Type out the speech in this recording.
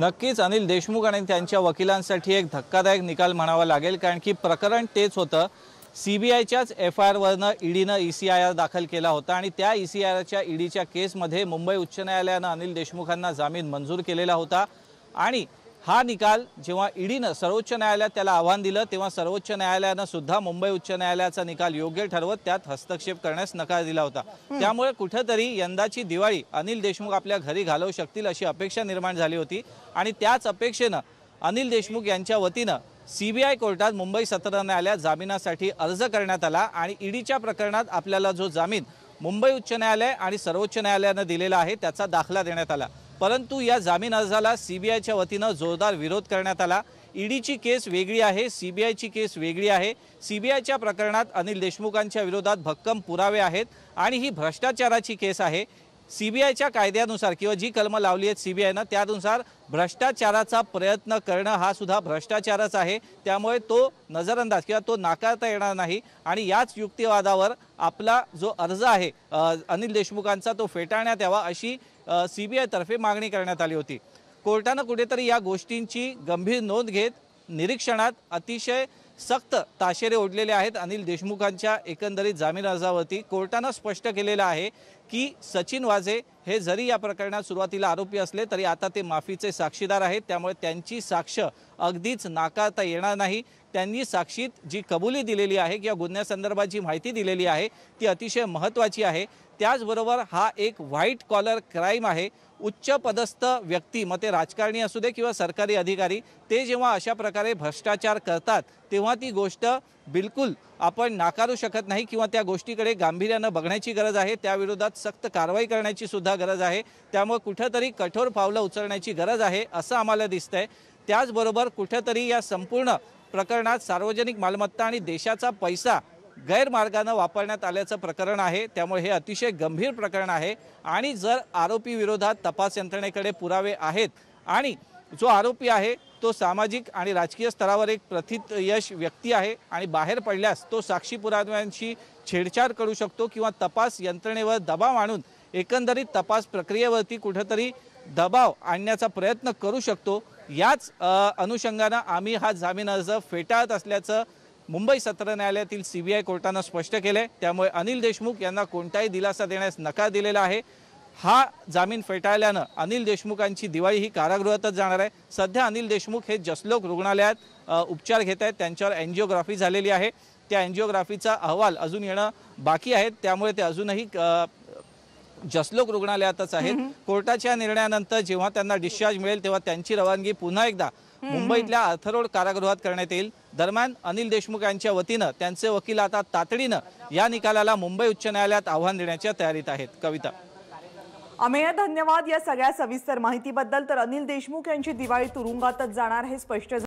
नक्कीच अनिल देशमुख आणि त्यांच्या वकिलांसाठी एक धक्कादायक निकाल म्हणावा लागेल कारण की प्रकरण तेच होतं सी बी आयच्याच एफ आय आरवरनं ईडीनं ई सी आय आर दाखल केला होता आणि त्या ई सी आय आरच्या ईडीच्या केसमध्ये मुंबई उच्च न्यायालयानं अनिल देशमुखांना जामीन मंजूर केलेला होता आणि हा निकाल जेव्हा ईडीनं सर्वोच्च न्यायालयात त्याला आव्हान दिलं तेव्हा सर्वोच्च न्यायालयानं सुद्धा मुंबई उच्च न्यायालयाचा निकाल योग्य ठरवत त्यात हस्तक्षेप करण्यास नकार दिला होता त्यामुळे कुठेतरी यंदाची दिवाळी अनिल देशमुख आपल्या घरी घालवू शकतील अशी अपेक्षा निर्माण झाली होती आणि त्याच अपेक्षेनं अनिल देशमुख यांच्या वतीनं सीबीआय कोर्टात मुंबई सत्र न्यायालयात जामिनासाठी अर्ज करण्यात आला आणि ईडीच्या प्रकरणात आपल्याला जो जामीन मुंबई उच्च न्यायालय आणि सर्वोच्च न्यायालयानं दिलेला आहे त्याचा दाखला देण्यात आला परंतु या जामीन अर्जाला सीबीआयच्या वतीनं जोरदार विरोध करण्यात आला ईडीची केस वेगळी आहे सीबीआयची केस वेगळी आहे सीबीआयच्या प्रकरणात अनिल देशमुखांच्या विरोधात भक्कम पुरावे आहेत आणि ही भ्रष्टाचाराची केस आहे सीबीआयच्या कायद्यानुसार किंवा जी कलमं लावली आहेत सीबीआयनं त्यानुसार भ्रष्टाचाराचा प्रयत्न करणं हा सुद्धा भ्रष्टाचारच आहे त्यामुळे तो नजरअंदाज किंवा तो नाकारता येणार नाही आणि याच युक्तिवादावर आपला जो अर्ज आहे अनिल देशमुखांचा तो फेटाळण्यात यावा अशी सी बी आयतर्फे मागणी करण्यात आली होती कोर्टानं कुठेतरी या गोष्टींची गंभीर नोंद घेत निरीक्षणात अतिशय सक्त ताशेरे ओढलेले आहेत अनिल देशमुखांच्या एकंदरीत जामीन अर्जावरती कोर्टानं स्पष्ट केलेलं आहे की सचिन वाझे हे जरी या प्रकरणात सुरुवातीला आरोपी असले तरी आता ते माफीचे साक्षीदार आहेत त्यामुळे त्यांची साक्ष अगदीच नाकारता येणार नाही त्यांनी साक्षीत जी कबुली दिलेली आहे किंवा गुन्ह्यासंदर्भात जी माहिती दिलेली आहे ती अतिशय महत्त्वाची आहे त्याचबरोबर हा एक व्हाईट कॉलर क्राईम आहे उच्च पदस्थ व्यक्ती मग ते राजकारणी असू दे किंवा सरकारी अधिकारी ते जेव्हा अशा प्रकारे भ्रष्टाचार करतात तेव्हा ती गोष्ट बिलकुल आपण नाकारू शकत नाही किंवा त्या गोष्टीकडे गांभीर्यानं बघण्याची गरज आहे त्याविरोधात सक्त कारवाई करण्याची सुद्धा गरज आहे त्यामुळे कुठंतरी कठोर पावलं उचलण्याची गरज आहे असं आम्हाला दिसतंय त्याचबरोबर कुठंतरी या संपूर्ण प्रकरणात सार्वजनिक मालमत्ता आणि देशाचा पैसा गैरमार्गानं वापरण्यात आल्याचं प्रकरण आहे त्यामुळे हे अतिशय गंभीर प्रकरण आहे आणि जर आरोपी विरोधात तपास यंत्रणेकडे पुरावे आहेत आणि जो आरोपी आहे तो सामाजिक आणि राजकीय स्तरावर एक प्रथित यश व्यक्ती आहे आणि बाहेर पडल्यास तो साक्षी पुराव्यांशी छेडछाड करू शकतो किंवा तपास यंत्रणेवर दबाव आणून एकंदरीत तपास प्रक्रियेवरती कुठंतरी दबाव आणण्याचा प्रयत्न करू शकतो याच अनुषंगानं आम्ही हा जामीन अर्ज फेटाळत असल्याचं मुंबई सत्र न्यायालयातील सीबीआय कोर्टानं स्पष्ट केलं आहे त्यामुळे अनिल देशमुख यांना कोणताही दिलासा देण्यास नकार दिलेला आहे हा जामीन फेटाळल्यानं अनिल देशमुखांची दिवाळी ही कारागृहातच जाणार आहे सध्या अनिल देशमुख हे जसलोक रुग्णालयात उपचार घेत आहेत त्यांच्यावर अँजिओग्राफी झालेली आहे त्या अँजिओग्राफीचा अहवाल अजून येणं बाकी आहे त्यामुळे ते अजूनही जसलोक रुग्णालयातच आहेत कोर्टाच्या निर्णयानंतर जेव्हा त्यांना डिस्चार्ज मिळेल तेव्हा त्यांची रवानगी पुन्हा एकदा मुंबईतल्या अर्थरोड कारागृहात करण्यात येईल दरम्यान अनिल देशमुख यांच्या वतीनं त्यांचे वकील आता तातडीनं या निकालाला मुंबई उच्च न्यायालयात आव्हान देण्याच्या तयारीत आहेत कविता अमेय धन्यवाद या सगळ्या सविस्तर माहितीबद्दल तर अनिल देशमुख यांची दिवाळी तुरुंगातच जाणार हे स्पष्ट